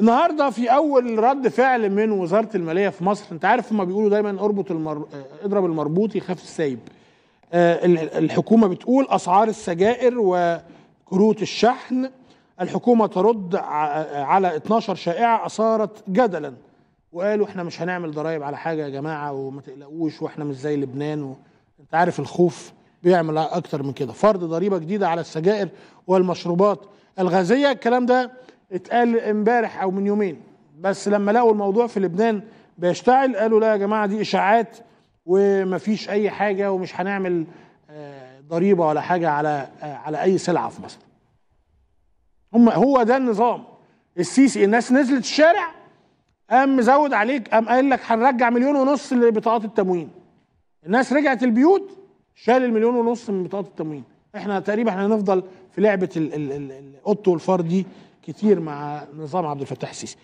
النهارده في اول رد فعل من وزاره الماليه في مصر انت عارف هما بيقولوا دايما اربط المر... اضرب المربوط يخاف السايب آه، الحكومه بتقول اسعار السجائر وكروت الشحن الحكومه ترد على 12 شائعه اثارت جدلا وقالوا احنا مش هنعمل ضرائب على حاجه يا جماعه وما تقلقوش واحنا مش زي لبنان و... انت عارف الخوف بيعمل اكتر من كده فرض ضريبه جديده على السجائر والمشروبات الغازيه الكلام ده اتقال امبارح او من يومين بس لما لقوا الموضوع في لبنان بيشتعل قالوا لا يا جماعه دي اشاعات ومفيش اي حاجه ومش هنعمل آه، ضريبه ولا حاجه على آه، على اي سلعه في مصر. هم هو ده النظام السيسي الناس نزلت الشارع قام مزود عليك قام قال لك هنرجع مليون ونص لبطاقات التموين. الناس رجعت البيوت شال المليون ونص من بطاقات التموين. احنا تقريبا احنا هنفضل في لعبه القط والفار دي كتير مع نظام عبد الفتاح السيسي